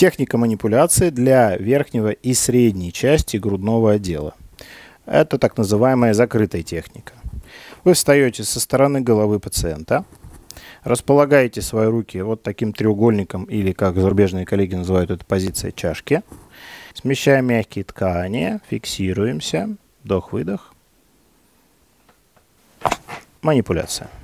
Техника манипуляции для верхнего и средней части грудного отдела. Это так называемая закрытая техника. Вы встаете со стороны головы пациента, располагаете свои руки вот таким треугольником, или как зарубежные коллеги называют эту позицию чашки. Смещаем мягкие ткани, фиксируемся, вдох-выдох. Манипуляция.